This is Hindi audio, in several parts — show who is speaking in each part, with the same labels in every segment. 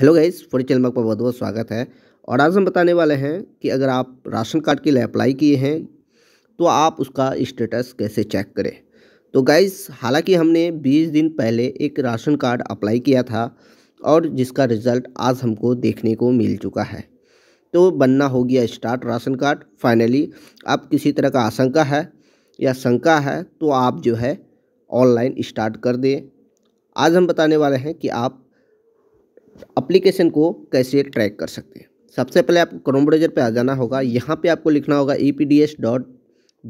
Speaker 1: हेलो गाइस फोरी चैनल में आपका बहुत बहुत स्वागत है और आज हम बताने वाले हैं कि अगर आप राशन कार्ड के लिए अप्लाई किए हैं तो आप उसका स्टेटस कैसे चेक करें तो गाइस हालांकि हमने 20 दिन पहले एक राशन कार्ड अप्लाई किया था और जिसका रिज़ल्ट आज हमको देखने को मिल चुका है तो बनना हो गया स्टार्ट राशन कार्ड फाइनली आप किसी तरह का आशंका है या शंका है तो आप जो है ऑनलाइन स्टार्ट कर दें आज हम बताने वाले हैं कि आप एप्लीकेशन को कैसे ट्रैक कर सकते हैं सबसे पहले आपको क्रोम ब्राउज़र पे आ जाना होगा यहाँ पे आपको लिखना होगा E P D S dot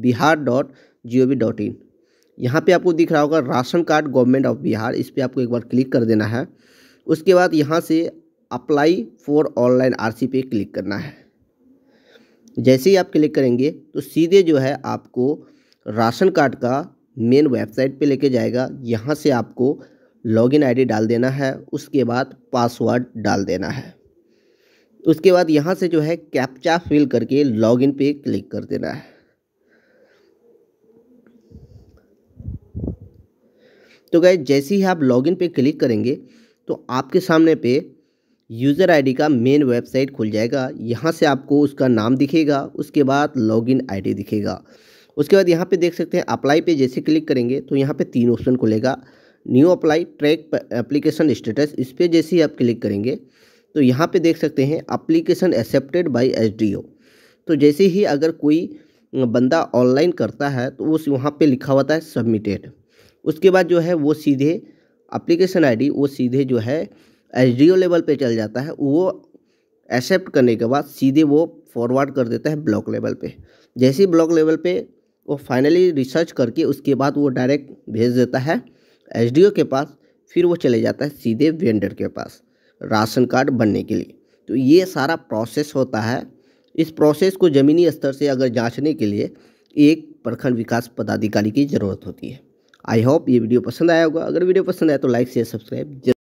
Speaker 1: Bihar dot G O V dot in यहाँ पर आपको दिख रहा होगा ration card government of Bihar इस पर आपको एक बार क्लिक कर देना है उसके बाद यहाँ से apply for online R C पे क्लिक करना है जैसे ही आप क्लिक करेंगे तो सीधे जो है आपको राशन कार्ड का मेन वेबसाइट पे लेके जाएगा यहाँ से आपको लॉगिन आईडी डाल देना है उसके बाद पासवर्ड डाल देना है उसके बाद यहाँ से जो है कैप्चा फिल करके लॉगिन पे क्लिक कर देना है तो गए जैसे ही आप लॉगिन पे क्लिक करेंगे तो आपके सामने पे यूज़र आईडी का मेन वेबसाइट खुल जाएगा यहाँ से आपको उसका नाम दिखेगा उसके बाद लॉगिन आईडी दिखेगा उसके बाद यहाँ पे देख सकते हैं अप्लाई पे जैसे क्लिक करेंगे तो यहाँ पे तीन ऑप्शन खुलेगा new apply track application status इस पर जैसे ही आप क्लिक करेंगे तो यहाँ पे देख सकते हैं अप्लीकेशन एक्सेप्टेड बाई एसडीओ तो जैसे ही अगर कोई बंदा ऑनलाइन करता है तो उस वहाँ पे लिखा होता है सबमिटेड उसके बाद जो है वो सीधे अप्लीकेशन आईडी वो सीधे जो है एसडीओ लेवल पे चल जाता है वो एक्सेप्ट करने के बाद सीधे वो फॉरवर्ड कर देता है ब्लॉक लेवल पे जैसे ही ब्लॉक लेवल पे वो फाइनली रिसर्च करके उसके बाद वो डायरेक्ट भेज देता है एस के पास फिर वो चले जाता है सीधे वेंडर के पास राशन कार्ड बनने के लिए तो ये सारा प्रोसेस होता है इस प्रोसेस को ज़मीनी स्तर से अगर जांचने के लिए एक प्रखंड विकास पदाधिकारी की ज़रूरत होती है आई होप ये वीडियो पसंद आया होगा अगर वीडियो पसंद आया तो लाइक शेयर सब्सक्राइब